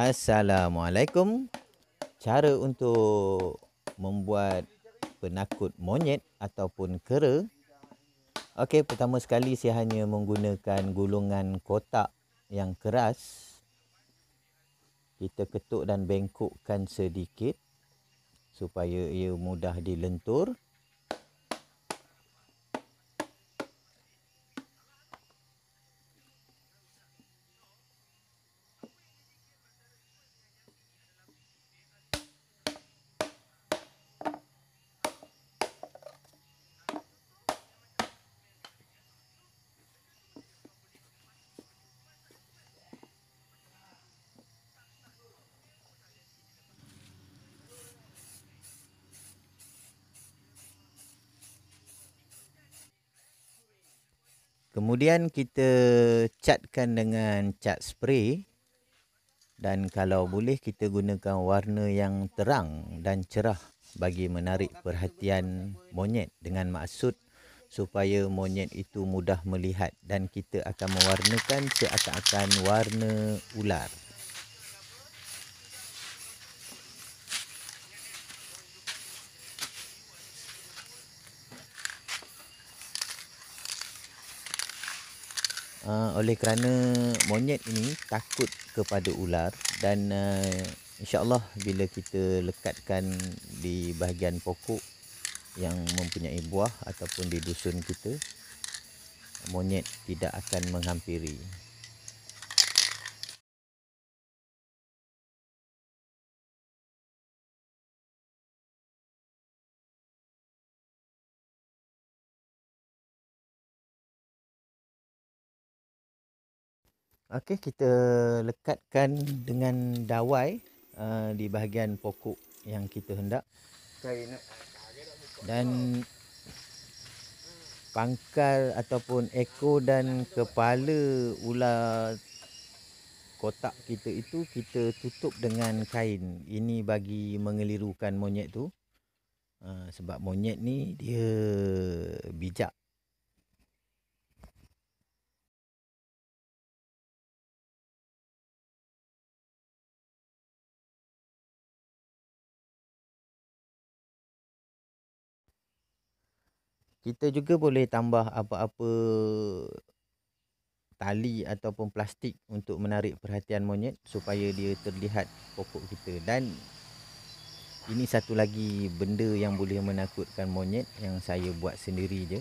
Assalamualaikum. Cara untuk membuat penakut monyet ataupun kera. Okey, pertama sekali saya hanya menggunakan gulungan kotak yang keras. Kita ketuk dan bengkokkan sedikit supaya ia mudah dilentur. Kemudian kita catkan dengan cat spray dan kalau boleh kita gunakan warna yang terang dan cerah bagi menarik perhatian monyet dengan maksud supaya monyet itu mudah melihat dan kita akan mewarnakan seakan-akan warna ular. uh, oleh kerana monyet ini takut kepada ular dan uh, insyaallah bila kita lekatkan di bahagian pokok yang mempunyai buah ataupun di dusun kita monyet tidak akan menghampiri Okey, kita lekatkan dengan dawai uh, di bahagian pokok yang kita hendak. Eh? Dan pangkal ataupun ekor dan kepala ular kotak kita itu kita tutup dengan kain. Ini bagi mengelirukan monyet tu. Uh, sebab monyet ni dia bijak. kita juga boleh tambah apa-apa tali ataupun plastik untuk menarik perhatian monyet supaya dia terlihat pokok kita dan ini satu lagi benda yang boleh menakutkan monyet yang saya buat sendiri je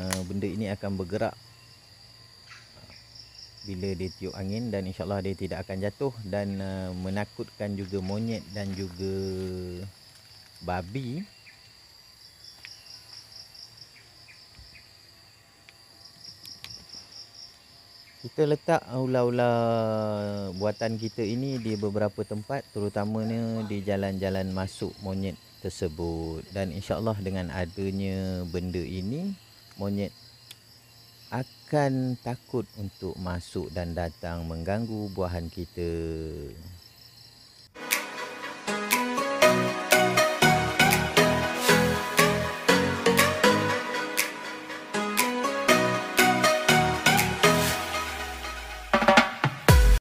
eh, benda ini akan bergerak eh, bila dia tiup angin dan insyaAllah dia tidak akan jatuh dan eh, menakutkan juga monyet dan juga babi kita letak ula-ula buatan kita ini di beberapa tempat terutamanya di jalan-jalan masuk monyet tersebut dan insya Allah dengan adanya benda ini monyet akan takut untuk masuk dan datang mengganggu buahan kita